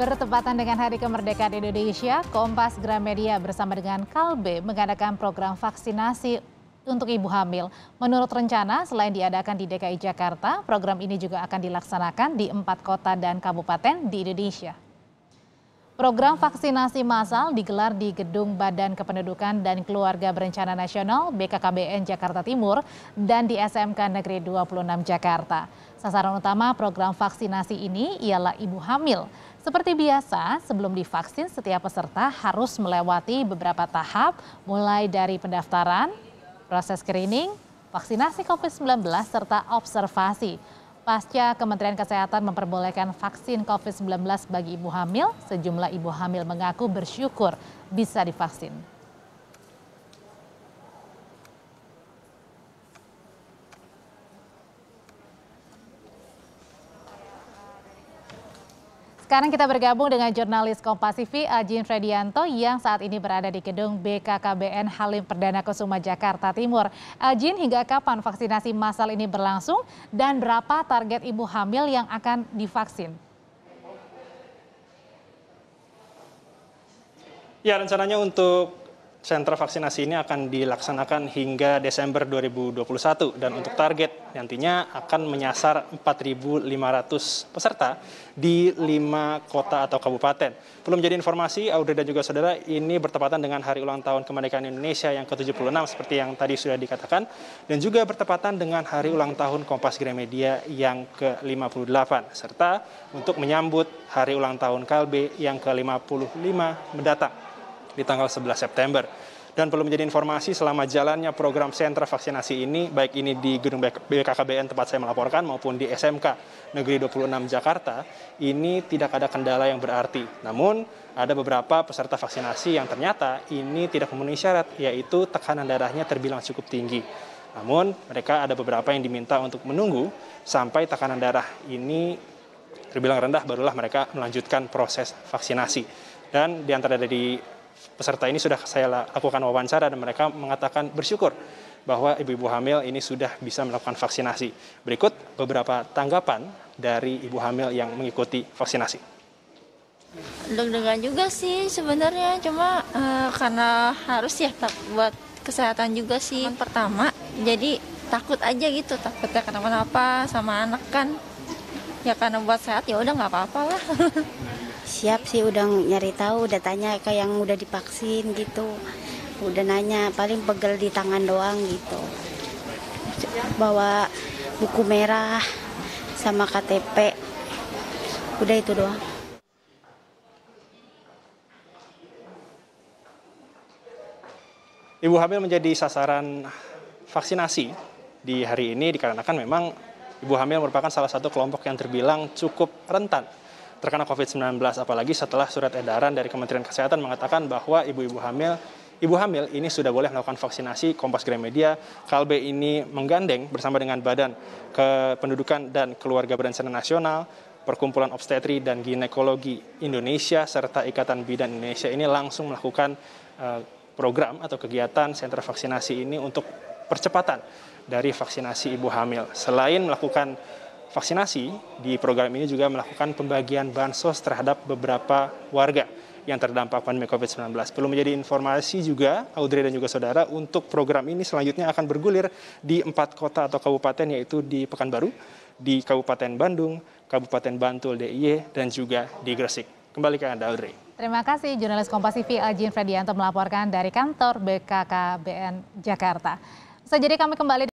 Bertepatan dengan Hari Kemerdekaan Indonesia, Kompas Gramedia bersama dengan Kalbe mengadakan program vaksinasi untuk ibu hamil. Menurut rencana, selain diadakan di DKI Jakarta, program ini juga akan dilaksanakan di empat kota dan kabupaten di Indonesia. Program vaksinasi massal digelar di Gedung Badan Kependudukan dan Keluarga Berencana Nasional BKKBN Jakarta Timur dan di SMK Negeri 26 Jakarta. Sasaran utama program vaksinasi ini ialah ibu hamil. Seperti biasa, sebelum divaksin setiap peserta harus melewati beberapa tahap mulai dari pendaftaran, proses screening, vaksinasi COVID-19 serta observasi. Pasca Kementerian Kesehatan memperbolehkan vaksin COVID-19 bagi ibu hamil, sejumlah ibu hamil mengaku bersyukur bisa divaksin. Sekarang kita bergabung dengan jurnalis Kompasivi Ajin Fredianto yang saat ini berada di gedung BKKBN Halim Perdana Kusuma Jakarta Timur. Ajin, hingga kapan vaksinasi massal ini berlangsung dan berapa target ibu hamil yang akan divaksin? Ya, rencananya untuk sentra vaksinasi ini akan dilaksanakan hingga Desember 2021 dan untuk target nantinya akan menyasar 4.500 peserta di lima kota atau kabupaten. Perlu menjadi informasi, Audrey dan juga saudara, ini bertepatan dengan hari ulang tahun kemerdekaan Indonesia yang ke-76 seperti yang tadi sudah dikatakan dan juga bertepatan dengan hari ulang tahun Kompas Gramedia yang ke-58 serta untuk menyambut hari ulang tahun Kalbe yang ke-55 mendatang di tanggal 11 September. Dan perlu menjadi informasi selama jalannya program sentra vaksinasi ini, baik ini di gedung BKKBN tempat saya melaporkan maupun di SMK Negeri 26 Jakarta, ini tidak ada kendala yang berarti. Namun, ada beberapa peserta vaksinasi yang ternyata ini tidak memenuhi syarat, yaitu tekanan darahnya terbilang cukup tinggi. Namun, mereka ada beberapa yang diminta untuk menunggu sampai tekanan darah ini terbilang rendah, barulah mereka melanjutkan proses vaksinasi. Dan di antara dari peserta ini sudah saya lakukan wawancara dan mereka mengatakan bersyukur bahwa ibu-ibu hamil ini sudah bisa melakukan vaksinasi. Berikut beberapa tanggapan dari ibu hamil yang mengikuti vaksinasi. Deg-degan juga sih sebenarnya, cuma uh, karena harus ya tak buat kesehatan juga sih. Pertama, jadi takut aja gitu, takutnya kenapa-napa sama anak kan. Ya karena buat sehat ya udah nggak apa-apa lah. siap sih udah nyari tahu udah tanya kayak yang udah divaksin gitu udah nanya paling pegel di tangan doang gitu bawa buku merah sama KTP udah itu doang Ibu hamil menjadi sasaran vaksinasi di hari ini dikarenakan memang ibu hamil merupakan salah satu kelompok yang terbilang cukup rentan terkena COVID-19. Apalagi setelah surat edaran dari Kementerian Kesehatan mengatakan bahwa ibu-ibu hamil Ibu hamil ini sudah boleh melakukan vaksinasi. Kompas Gramedia, Kalbe ini menggandeng bersama dengan Badan Kependudukan dan Keluarga Berencana Nasional, Perkumpulan Obstetri dan Ginekologi Indonesia serta Ikatan Bidan Indonesia ini langsung melakukan eh, program atau kegiatan sentra vaksinasi ini untuk percepatan dari vaksinasi ibu hamil. Selain melakukan vaksinasi, di program ini juga melakukan pembagian bansos terhadap beberapa warga yang terdampak pandemi COVID-19. Perlu menjadi informasi juga, Audrey dan juga saudara, untuk program ini selanjutnya akan bergulir di empat kota atau kabupaten, yaitu di Pekanbaru, di Kabupaten Bandung, Kabupaten Bantul, DIY, dan juga di Gresik. Kembali ke Anda, Audrey. Terima kasih, jurnalis Kompas TV Ajin Fredianto melaporkan dari kantor BKKBN Jakarta. Bisa jadi kami kembali